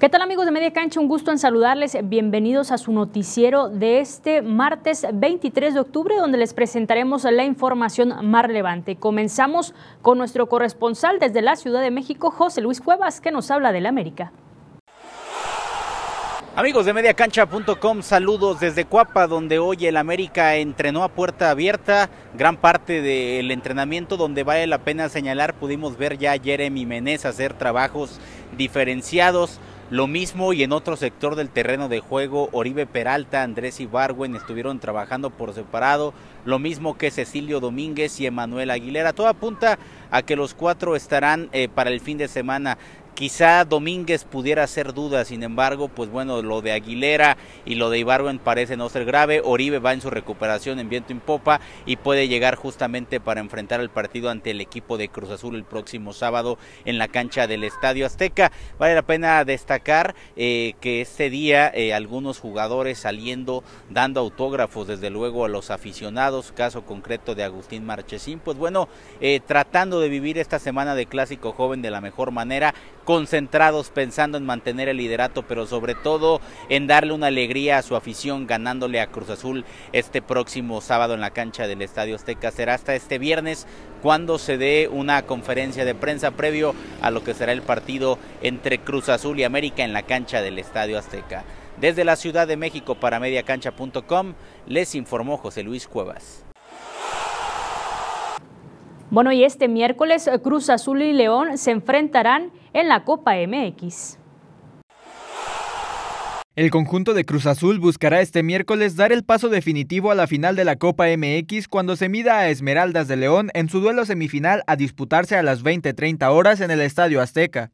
¿Qué tal amigos de Media Cancha? Un gusto en saludarles. Bienvenidos a su noticiero de este martes 23 de octubre, donde les presentaremos la información más relevante. Comenzamos con nuestro corresponsal desde la Ciudad de México, José Luis Cuevas, que nos habla del América. Amigos de mediacancha.com, saludos desde Cuapa, donde hoy el América entrenó a puerta abierta. Gran parte del entrenamiento donde vale la pena señalar, pudimos ver ya a Jeremy Menez hacer trabajos diferenciados lo mismo y en otro sector del terreno de juego, Oribe Peralta, Andrés Ibarwen estuvieron trabajando por separado, lo mismo que Cecilio Domínguez y Emanuel Aguilera. Todo apunta a que los cuatro estarán eh, para el fin de semana Quizá Domínguez pudiera hacer duda, sin embargo, pues bueno, lo de Aguilera y lo de Ibarwen parece no ser grave. Oribe va en su recuperación en viento en popa y puede llegar justamente para enfrentar el partido ante el equipo de Cruz Azul el próximo sábado en la cancha del Estadio Azteca. Vale la pena destacar eh, que este día eh, algunos jugadores saliendo dando autógrafos, desde luego a los aficionados, caso concreto de Agustín Marchesín, pues bueno, eh, tratando de vivir esta semana de Clásico Joven de la mejor manera concentrados pensando en mantener el liderato, pero sobre todo en darle una alegría a su afición ganándole a Cruz Azul este próximo sábado en la cancha del Estadio Azteca. Será hasta este viernes cuando se dé una conferencia de prensa previo a lo que será el partido entre Cruz Azul y América en la cancha del Estadio Azteca. Desde la Ciudad de México para mediacancha.com les informó José Luis Cuevas. Bueno, y este miércoles eh, Cruz Azul y León se enfrentarán en la Copa MX. El conjunto de Cruz Azul buscará este miércoles dar el paso definitivo a la final de la Copa MX cuando se mida a Esmeraldas de León en su duelo semifinal a disputarse a las 20:30 horas en el Estadio Azteca.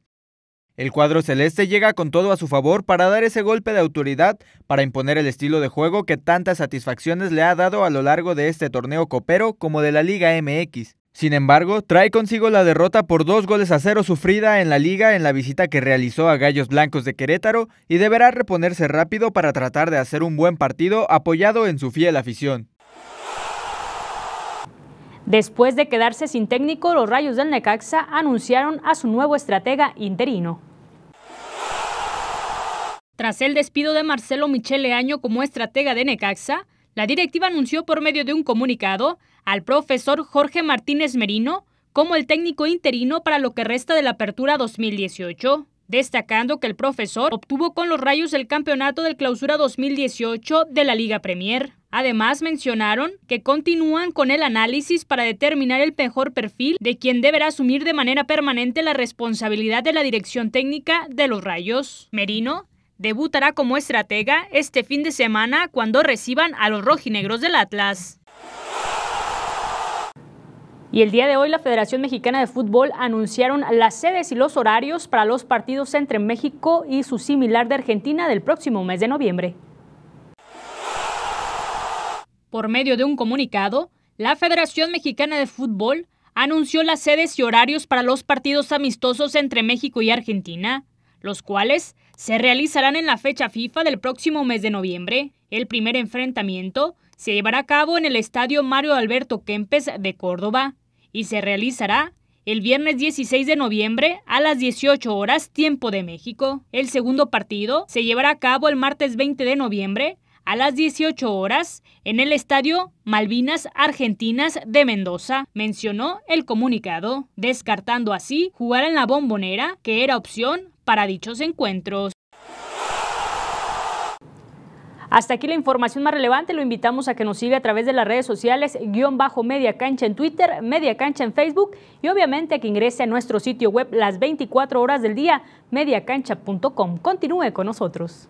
El cuadro celeste llega con todo a su favor para dar ese golpe de autoridad, para imponer el estilo de juego que tantas satisfacciones le ha dado a lo largo de este torneo copero como de la Liga MX. Sin embargo, trae consigo la derrota por dos goles a cero sufrida en la liga en la visita que realizó a Gallos Blancos de Querétaro y deberá reponerse rápido para tratar de hacer un buen partido apoyado en su fiel afición. Después de quedarse sin técnico, los Rayos del Necaxa anunciaron a su nuevo estratega interino. Tras el despido de Marcelo Michele Año como estratega de Necaxa, la directiva anunció por medio de un comunicado al profesor Jorge Martínez Merino como el técnico interino para lo que resta de la apertura 2018 destacando que el profesor obtuvo con los rayos el campeonato del clausura 2018 de la Liga Premier. Además mencionaron que continúan con el análisis para determinar el mejor perfil de quien deberá asumir de manera permanente la responsabilidad de la dirección técnica de los rayos. Merino debutará como estratega este fin de semana cuando reciban a los rojinegros del Atlas. Y el día de hoy la Federación Mexicana de Fútbol anunciaron las sedes y los horarios para los partidos entre México y su similar de Argentina del próximo mes de noviembre. Por medio de un comunicado, la Federación Mexicana de Fútbol anunció las sedes y horarios para los partidos amistosos entre México y Argentina, los cuales se realizarán en la fecha FIFA del próximo mes de noviembre. El primer enfrentamiento se llevará a cabo en el Estadio Mario Alberto Kempes de Córdoba y se realizará el viernes 16 de noviembre a las 18 horas tiempo de México. El segundo partido se llevará a cabo el martes 20 de noviembre a las 18 horas en el Estadio Malvinas Argentinas de Mendoza, mencionó el comunicado, descartando así jugar en la bombonera, que era opción para dichos encuentros. Hasta aquí la información más relevante. Lo invitamos a que nos siga a través de las redes sociales, guión bajo Media Cancha en Twitter, Media Cancha en Facebook y obviamente a que ingrese a nuestro sitio web las 24 horas del día, mediacancha.com. Continúe con nosotros.